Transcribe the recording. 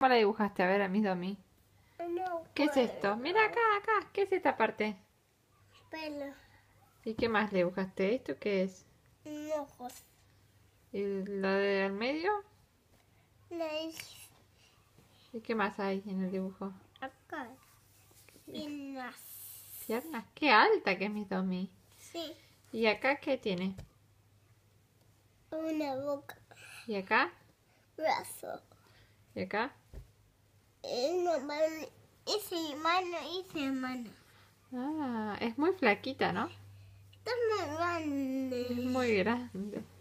¿Cómo la dibujaste? A ver, a mí, Domi. ¿Qué es esto? Mira acá, acá. ¿Qué es esta parte? Pelo. ¿Y qué más le dibujaste? ¿Esto qué es? Ojos. ¿Y lo de al medio? isla. ¿Y qué más hay en el dibujo? Acá. Piernas. ¿Piernas? ¡Qué alta que es mi Domi! Sí. ¿Y acá qué tiene? Una boca. ¿Y acá? Brazo. ¿Y acá? Es hermano, es hermana. Ah, es muy flaquita, ¿no? Es muy grande. Es muy grande.